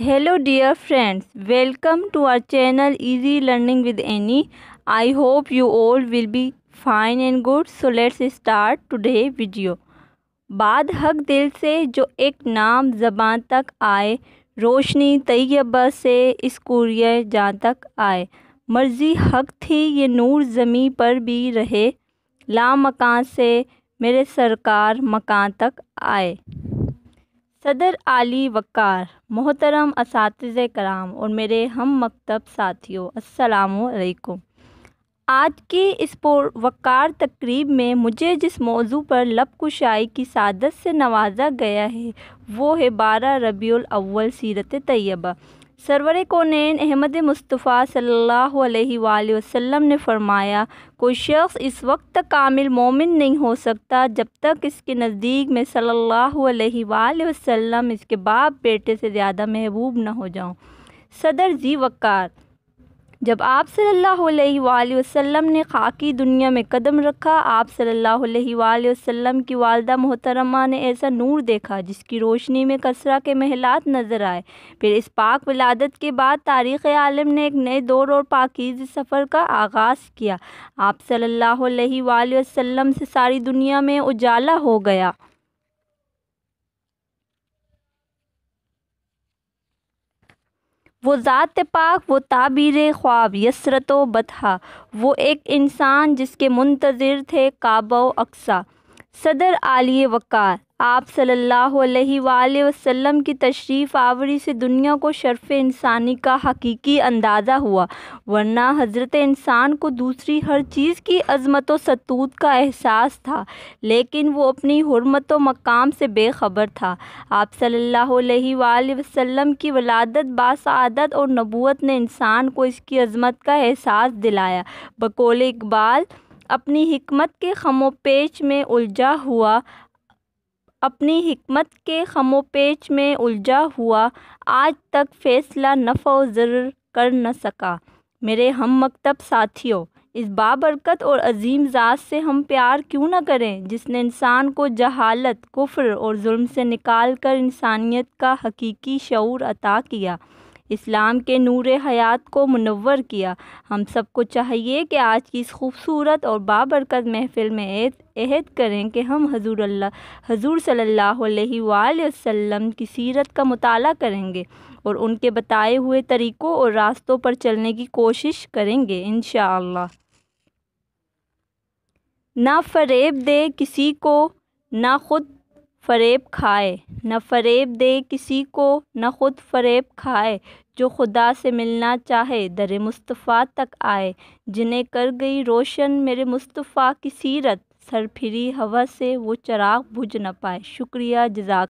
hello dear friends welcome to our channel Easy Learning with Annie I hope you all will be fine and good so let's start today video बाद हक दिल से जो एक नाम जबान तक आए रोशनी तैयबा से इस कुरियर जहाँ तक आए मर्जी हक थी ये नूर जमी पर भी रहे ला मकान से मेरे सरकार मकान तक आए सदर आली वक़ार मोहतरम इस कराम और मेरे हम मकतब साथियों अस्सलाम आज की इस वक़ार तकरीब में मुझे जिस मौजू पर लबकुशाई की सादत से नवाजा गया है वो है बारह रबी अव्वल सीरत तैयबा सरवर कौन अहमद मुस्तफ़ा सल्ला वसम ने फरमाया कोई शख्स इस वक्त तक कामिल मोमिन नहीं हो सकता जब तक इसके नज़दीक में सल्ला वसम इसके बाप बेटे से ज़्यादा महबूब ना हो जाऊँ सदर जी वक़ार जब आप सल्लल्लाहु अलैहि वसल्लम ने खाकी दुनिया में कदम रखा आप सल्लल्लाहु अलैहि वसल्लम की वालदा मोहतरमा ने ऐसा नूर देखा जिसकी रोशनी में कसरा के महलात नज़र आए फिर इस पाक विलादत के बाद तारीख़ आलम ने एक नए दौर और पाकिज सफ़र का आगाज़ किया आप सल्लल्लाहु अलैहि वसल्लम से सारी दुनिया में उजाला हो गया वो ज़ात पाक वो ताबीर ख्वाब यसरत बतहा वो एक इंसान जिसके मुंतज़र थे काबो अक्सा सदर आलिय वक़ार आप सल्लल्लाहु अलैहि वसल्लम की तशरीफ़ आवरी से दुनिया को शर्फ इंसानी का हकीकी अंदाज़ा हुआ वरना हज़रत इंसान को दूसरी हर चीज़ की अजमत व सतूत का एहसास था लेकिन वो अपनी हरमत व मकाम से बेखबर था आप सल्लल्लाहु अलैहि वसल्लम की वलादत बासादत और नबूत ने इंसान को इसकी अजमत का एहसास दिलाया बकोल इकबाल अपनी हिकमत के ख़मोपेच में उलझा हुआ अपनी हिकमत के ख़मोपेच में उलझा हुआ आज तक फ़ैसला नफ़ ज़र कर न सका मेरे हम मकतब साथियों इस बाबरकत और अजीम ज़ात से हम प्यार क्यों न करें जिसने इंसान को जहालत कुफ्र और जुल्म से निकाल कर इंसानियत का हकीकी शूर अता किया इस्लाम के नूर हयात को मुनवर किया हम सबको चाहिए कि आज की इस खूबसूरत और बाबरकत महफ़िल में एहद करें कि हम हजूर अल्लाह हजूर सल्ला वसम की सीरत का मताल करेंगे और उनके बताए हुए तरीक़ों और रास्तों पर चलने की कोशिश करेंगे इन ना फरेब दे किसी को ना ख़ुद फ़रेब खाए न फ़रेब दे किसी को न ख़ुद फ़रेब खाए जो खुदा से मिलना चाहे दर मुस्तफ़ा तक आए जिन्हें कर गई रोशन मेरे मुस्तफ़ा की सीरत सरफिरी हवा से वो चराग़ बुझ न पाए शुक्रिया जजाक